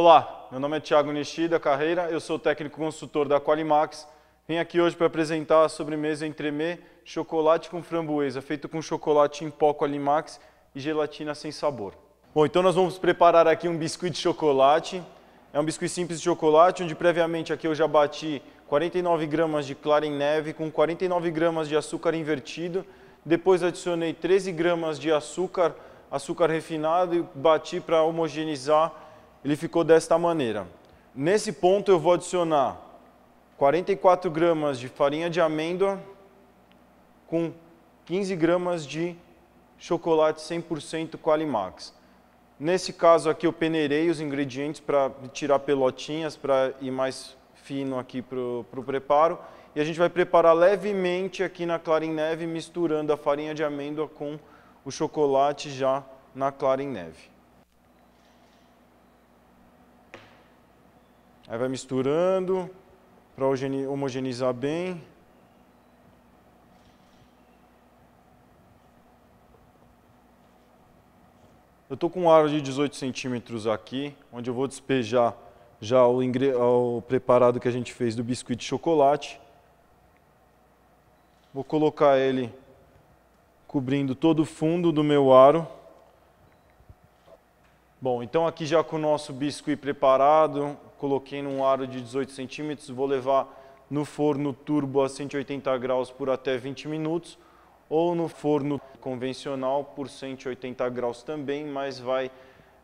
Olá, meu nome é Tiago Nishida Carreira, eu sou técnico consultor da Qualimax. Vim aqui hoje para apresentar a sobremesa entremê chocolate com framboesa, feito com chocolate em pó Qualimax e gelatina sem sabor. Bom, então nós vamos preparar aqui um biscuit de chocolate. É um biscuit simples de chocolate, onde previamente aqui eu já bati 49 gramas de clara em neve com 49 gramas de açúcar invertido. Depois adicionei 13 gramas de açúcar, açúcar refinado e bati para homogeneizar ele ficou desta maneira. Nesse ponto eu vou adicionar 44 gramas de farinha de amêndoa com 15 gramas de chocolate 100% Qualimax. Nesse caso aqui eu peneirei os ingredientes para tirar pelotinhas, para ir mais fino aqui para o preparo. E a gente vai preparar levemente aqui na clara em neve, misturando a farinha de amêndoa com o chocolate já na clara em neve. Aí vai misturando para homogeneizar bem. Eu estou com um aro de 18 centímetros aqui, onde eu vou despejar já o, ingre... o preparado que a gente fez do biscuit de chocolate. Vou colocar ele cobrindo todo o fundo do meu aro. Bom, então aqui já com o nosso biscuit preparado, coloquei num aro de 18 centímetros, vou levar no forno turbo a 180 graus por até 20 minutos, ou no forno convencional por 180 graus também, mas vai,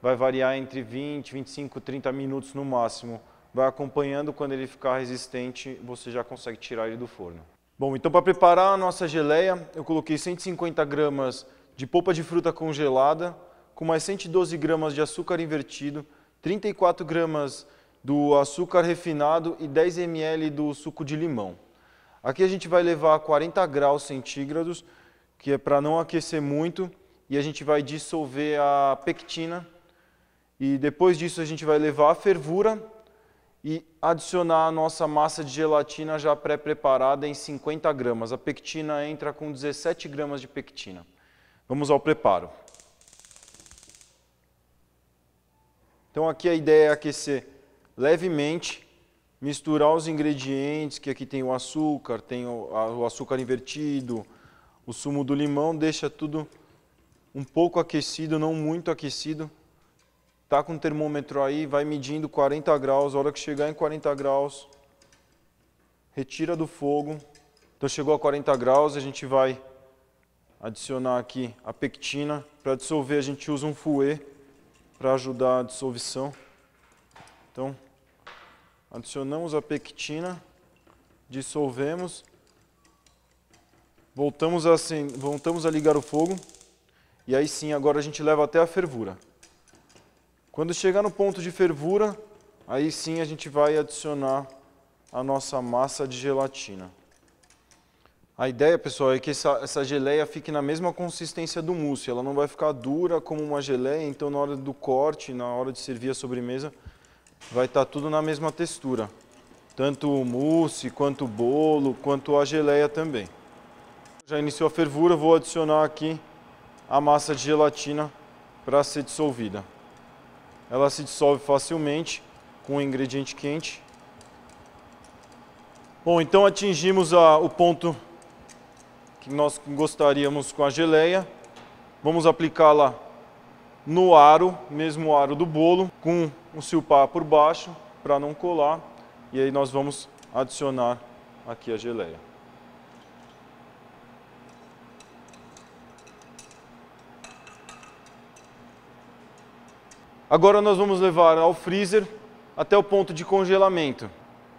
vai variar entre 20, 25, 30 minutos no máximo. Vai acompanhando, quando ele ficar resistente, você já consegue tirar ele do forno. Bom, então para preparar a nossa geleia, eu coloquei 150 gramas de polpa de fruta congelada, com mais 112 gramas de açúcar invertido, 34 gramas do açúcar refinado e 10 ml do suco de limão. Aqui a gente vai levar a 40 graus centígrados, que é para não aquecer muito, e a gente vai dissolver a pectina. E depois disso a gente vai levar a fervura e adicionar a nossa massa de gelatina já pré-preparada em 50 gramas. A pectina entra com 17 gramas de pectina. Vamos ao preparo. Então aqui a ideia é aquecer levemente, misturar os ingredientes, que aqui tem o açúcar, tem o açúcar invertido, o sumo do limão, deixa tudo um pouco aquecido, não muito aquecido. Tá com o termômetro aí, vai medindo 40 graus, a hora que chegar em 40 graus, retira do fogo. Então chegou a 40 graus, a gente vai adicionar aqui a pectina. Para dissolver a gente usa um fouet para ajudar a dissolução. Então, adicionamos a pectina, dissolvemos, voltamos a, assim, voltamos a ligar o fogo e aí sim, agora a gente leva até a fervura. Quando chegar no ponto de fervura, aí sim a gente vai adicionar a nossa massa de gelatina. A ideia, pessoal, é que essa, essa geleia fique na mesma consistência do mousse. Ela não vai ficar dura como uma geleia, então na hora do corte, na hora de servir a sobremesa, vai estar tá tudo na mesma textura. Tanto o mousse, quanto o bolo, quanto a geleia também. Já iniciou a fervura, vou adicionar aqui a massa de gelatina para ser dissolvida. Ela se dissolve facilmente com o ingrediente quente. Bom, então atingimos a, o ponto que nós gostaríamos com a geleia. Vamos aplicá-la no aro, mesmo aro do bolo, com o um silpá por baixo para não colar. E aí nós vamos adicionar aqui a geleia. Agora nós vamos levar ao freezer até o ponto de congelamento.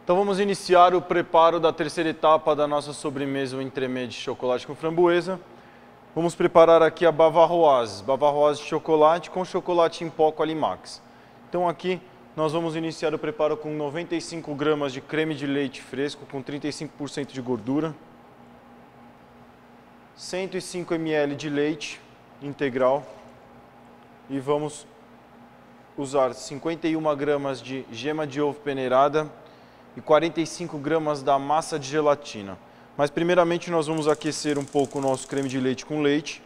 Então vamos iniciar o preparo da terceira etapa da nossa sobremesa, o entremê de chocolate com framboesa. Vamos preparar aqui a bavaroise, bavaroise de chocolate com chocolate em pó Qualimax. Então aqui nós vamos iniciar o preparo com 95 gramas de creme de leite fresco com 35% de gordura, 105 ml de leite integral e vamos usar 51 gramas de gema de ovo peneirada e 45 gramas da massa de gelatina. Mas primeiramente nós vamos aquecer um pouco o nosso creme de leite com leite.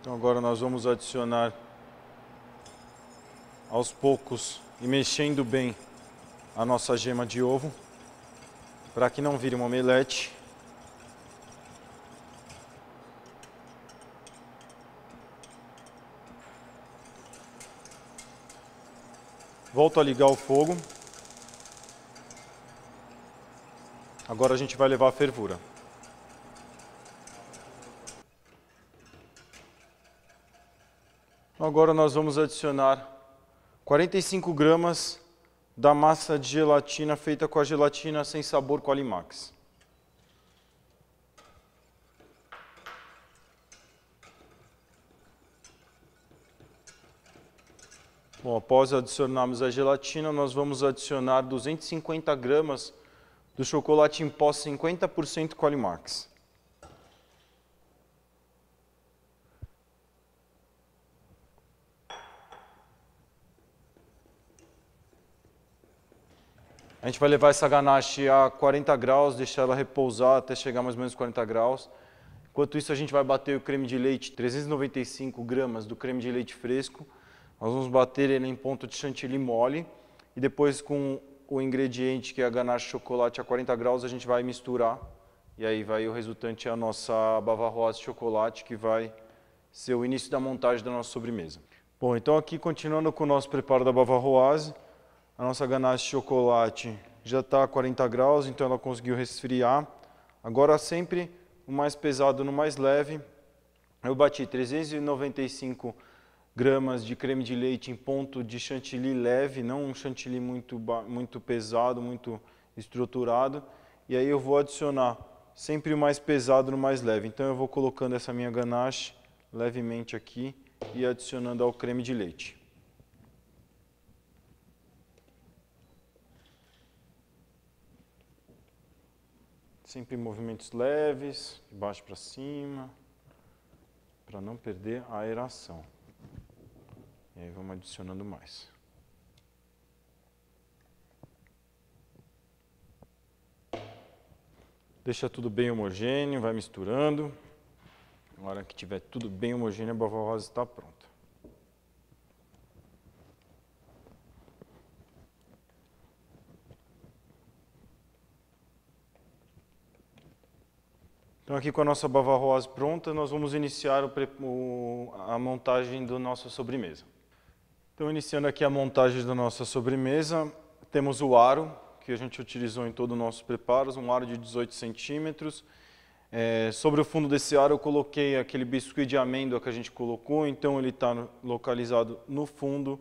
Então agora nós vamos adicionar aos poucos e mexendo bem a nossa gema de ovo para que não vire uma omelete. Volto a ligar o fogo. Agora a gente vai levar a fervura. Agora nós vamos adicionar 45 gramas da massa de gelatina feita com a gelatina sem sabor Qualimax. Bom, após adicionarmos a gelatina, nós vamos adicionar 250 gramas do chocolate em pó 50% Qualimax. A gente vai levar essa ganache a 40 graus, deixar ela repousar até chegar mais ou menos 40 graus. Enquanto isso, a gente vai bater o creme de leite, 395 gramas do creme de leite fresco, nós vamos bater ele em ponto de chantilly mole e depois com o ingrediente que é a ganache de chocolate a 40 graus a gente vai misturar e aí vai o resultante é a nossa bavarroise de chocolate que vai ser o início da montagem da nossa sobremesa. Bom, então aqui continuando com o nosso preparo da bavarroise, a nossa ganache de chocolate já está a 40 graus, então ela conseguiu resfriar. Agora sempre o mais pesado no mais leve. Eu bati 395 gramas de creme de leite em ponto de chantilly leve, não um chantilly muito, muito pesado, muito estruturado. E aí eu vou adicionar sempre o mais pesado no mais leve. Então eu vou colocando essa minha ganache levemente aqui e adicionando ao creme de leite. Sempre movimentos leves, de baixo para cima, para não perder a aeração. E aí vamos adicionando mais. Deixa tudo bem homogêneo, vai misturando. Na hora que tiver tudo bem homogêneo, a bava rosa está pronta. Então, aqui com a nossa bava rosa pronta, nós vamos iniciar o, a montagem da nossa sobremesa. Então, iniciando aqui a montagem da nossa sobremesa, temos o aro, que a gente utilizou em todo o nosso preparo, um aro de 18 centímetros. É, sobre o fundo desse aro eu coloquei aquele biscuit de amêndoa que a gente colocou, então ele está localizado no fundo.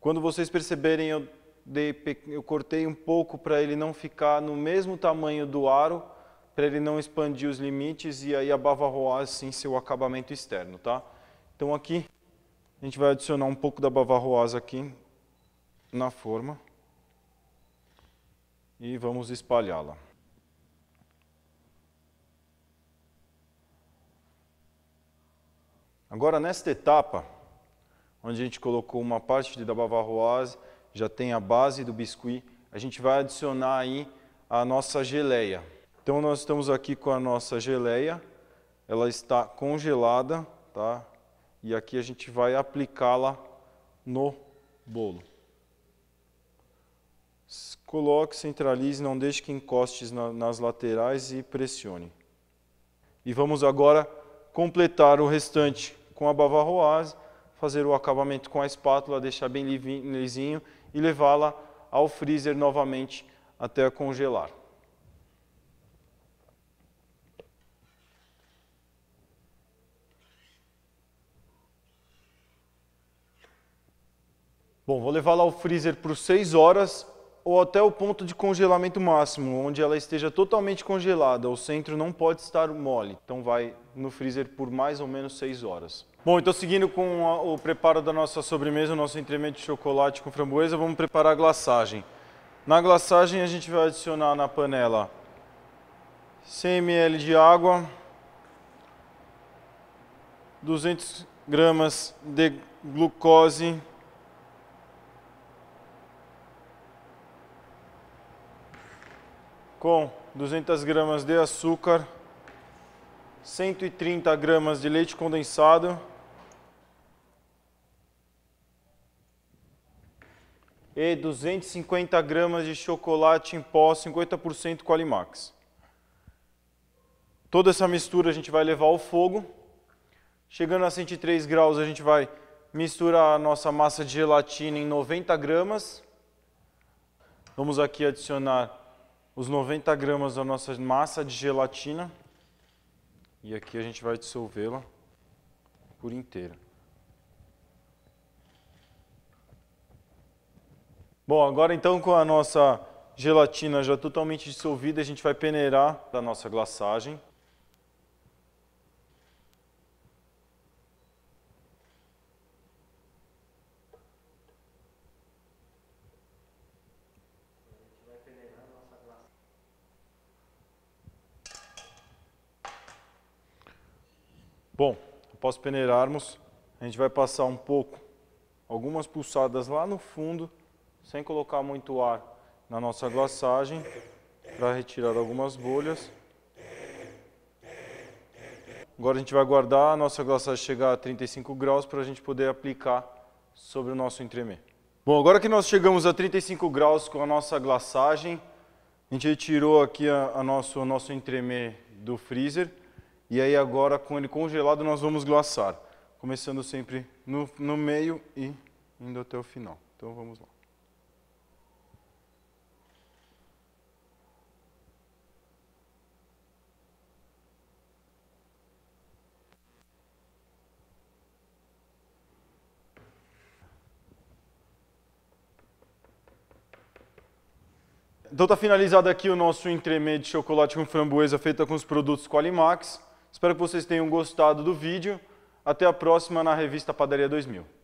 Quando vocês perceberem, eu, dei, eu cortei um pouco para ele não ficar no mesmo tamanho do aro, para ele não expandir os limites e aí abavarroar assim seu acabamento externo, tá? Então aqui a gente vai adicionar um pouco da bavarroasa aqui na forma e vamos espalhá-la. Agora, nesta etapa, onde a gente colocou uma parte da bavarroise, já tem a base do biscuit, a gente vai adicionar aí a nossa geleia. Então, nós estamos aqui com a nossa geleia, ela está congelada, tá? E aqui a gente vai aplicá-la no bolo. Coloque, centralize, não deixe que encostes na, nas laterais e pressione. E vamos agora completar o restante com a bavarroase, fazer o acabamento com a espátula, deixar bem lisinho e levá-la ao freezer novamente até congelar. Bom, vou levar lá o freezer por 6 horas ou até o ponto de congelamento máximo, onde ela esteja totalmente congelada. O centro não pode estar mole, então vai no freezer por mais ou menos 6 horas. Bom, então seguindo com a, o preparo da nossa sobremesa, o nosso entremento de chocolate com framboesa, vamos preparar a glaçagem. Na glaçagem a gente vai adicionar na panela 100 ml de água, 200 gramas de glucose, com 200 gramas de açúcar, 130 gramas de leite condensado e 250 gramas de chocolate em pó 50% Qualimax. Toda essa mistura a gente vai levar ao fogo. Chegando a 103 graus, a gente vai misturar a nossa massa de gelatina em 90 gramas. Vamos aqui adicionar os 90 gramas da nossa massa de gelatina e aqui a gente vai dissolvê-la por inteira. Bom, agora então com a nossa gelatina já totalmente dissolvida, a gente vai peneirar da nossa glaçagem. Bom, após peneirarmos, a gente vai passar um pouco, algumas pulsadas lá no fundo, sem colocar muito ar na nossa glaçagem, para retirar algumas bolhas. Agora a gente vai aguardar a nossa glaçagem chegar a 35 graus para a gente poder aplicar sobre o nosso entremê. Bom, agora que nós chegamos a 35 graus com a nossa glaçagem, a gente retirou aqui a, a nosso, o nosso entremê do freezer. E aí agora com ele congelado nós vamos glaçar, começando sempre no, no meio e indo até o final. Então vamos lá. Então está finalizado aqui o nosso entremeio de chocolate com framboesa feita com os produtos Qualimax. Espero que vocês tenham gostado do vídeo. Até a próxima na revista Padaria 2000.